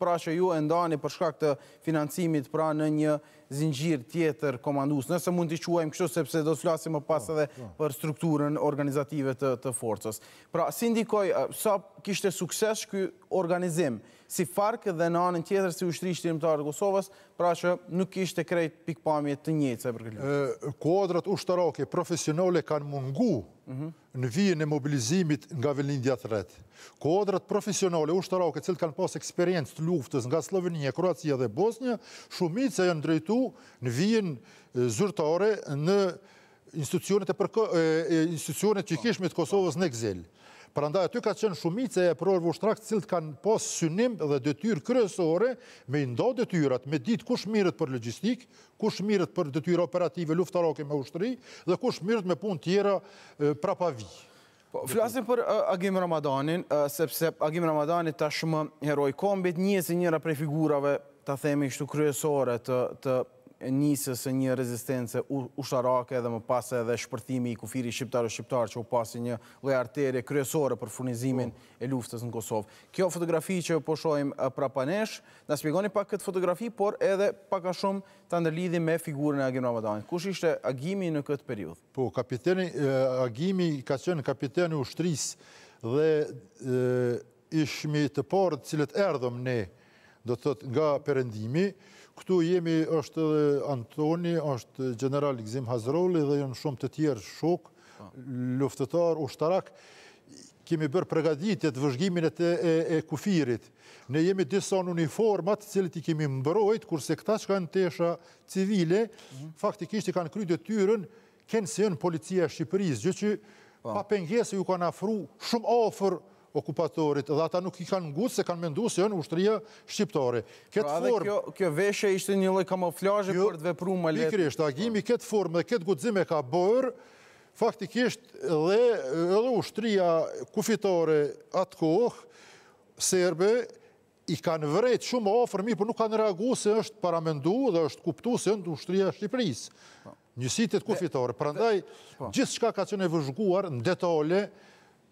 pra që ju e ndani për shkak të financimit pra në një zingjir tjetër komandus, nëse mund të quajmë kështu sepse do të flasim më pas po, edhe po. për strukturën organizative të forcës. Pra, si ndikoj, sa kishte sukses kë organizim, si farkë dhe në anën tjetër si ushtri shtirimtarë të Kosovës, pra që nuk ishte krejt pikpamje të njëtë se përkëllu. Kodrat ushtarake profesionale kanë mungu mhm. në vijën e mobilizimit nga vëllindja të retë. Kodrat profesionale ushtarake cilët kanë pas eksperiencë të luftës nga Slovenia, Kroacia dhe Bosnia, shumit se janë drejtu në vijen zyrtare në institucionet që i kishme të Kosovës në gzilë. Për andaj, aty ka qenë se e prorë vushtrakt cilët kanë pas synim dhe dëtyrë kryesore me ndo dëtyrat, me ditë kush mirët për logistik, kush mirët për dëtyrë operative luftarake me ushtëri dhe kush mirët me pun tjera prapavi. Po, flasim për Agim Ramadanin, sepse Agim Ramadanit tashmë heroj kombit, njës i njëra prej figurave ta themi shtu kryesore të, të njësës e një rezistence ushtarake dhe më pas edhe shpërthimi i kufiri shqiptarë-shqiptarë që u pasi një loj arterje kryesore për furnizimin e luftës në Kosovë. Kjo fotografi që po poshojmë eh, prapanesh, në spjegoni pak këtë fotografi, por edhe pak a shumë të ndërlidhi me figurën e Agim Ramadanit. Kush ishte Agimi në këtë periudhë? Po, kapiteni, eh, Agimi ka qënë kapiteni ushtrisë dhe eh, ishmi të porët cilët erdhëm ne, do të thot nga perëndimi. Këtu jemi është Antoni, është general Gzim Hazroli dhe janë shumë të tjerë shok, po. luftëtar, ushtarak. Kemi bërë përgatitje të vëzhgimin e, kufirit. Ne jemi disa në uniforma të cilët i kemi mbrojt, kurse këta që kanë tesha civile, mhm. faktikisht i kanë krytë tyrën, kënë se jënë policia Shqipërisë, gjë që po. pa, pa pengjesë ju kanë afru shumë ofër okupatorit, dhe ata nuk i kanë ngutë se kanë mendu se jënë ushtëria shqiptare. Këtë pra, formë... kjo veshe ishte një loj kamoflajë jo, për të vepru më letë. Pikrisht, agimi këtë formë dhe këtë gudzime ka bërë, faktikisht dhe edhe ushtëria kufitare atë kohë, serbe, i kanë vrejtë shumë ofërmi, për nuk kanë reagu se është paramendu dhe është kuptu se në ushtëria shqipërisë. Po. Njësitit kufitore. Pra ndaj, po. gjithë shka ka që në vëzhguar në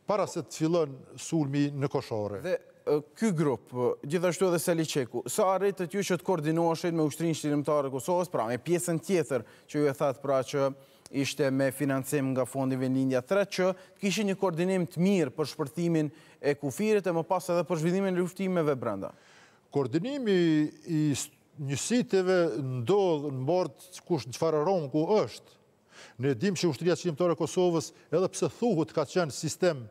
para se të fillon sulmi në koshore. Dhe ky grup, gjithashtu edhe Sali Qeku, sa arritët ju që të koordinoheshit me ushtrin shtirimtare Kosovës, pra me pjesën tjetër që ju e thatë pra që ishte me financim nga fondi Vendindja 3, që kishë një koordinim të mirë për shpërtimin e kufirit e më pas edhe për zhvidimin e luftimeve brenda? Koordinimi i njësitive ndodhë në bordë kush në qfararon ku është, Ne dim që ushtëria qëllimtore e Kosovës, edhe pse thuhut ka qenë sistem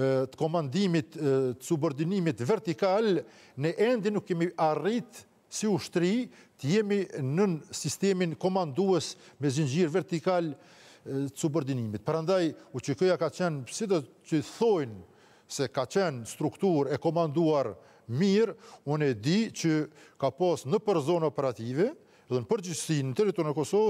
të komandimit, të subordinimit vertikal, ne endi nuk kemi arrit si ushtëri të jemi në sistemin komanduës me zingjirë vertikal të subordinimit. Përëndaj, u që këja ka qenë, si do që thojnë se ka qenë struktur e komanduar mirë, unë e di që ka posë në përzonë operative, dhe në përgjithsi në teritorën e Kosovës,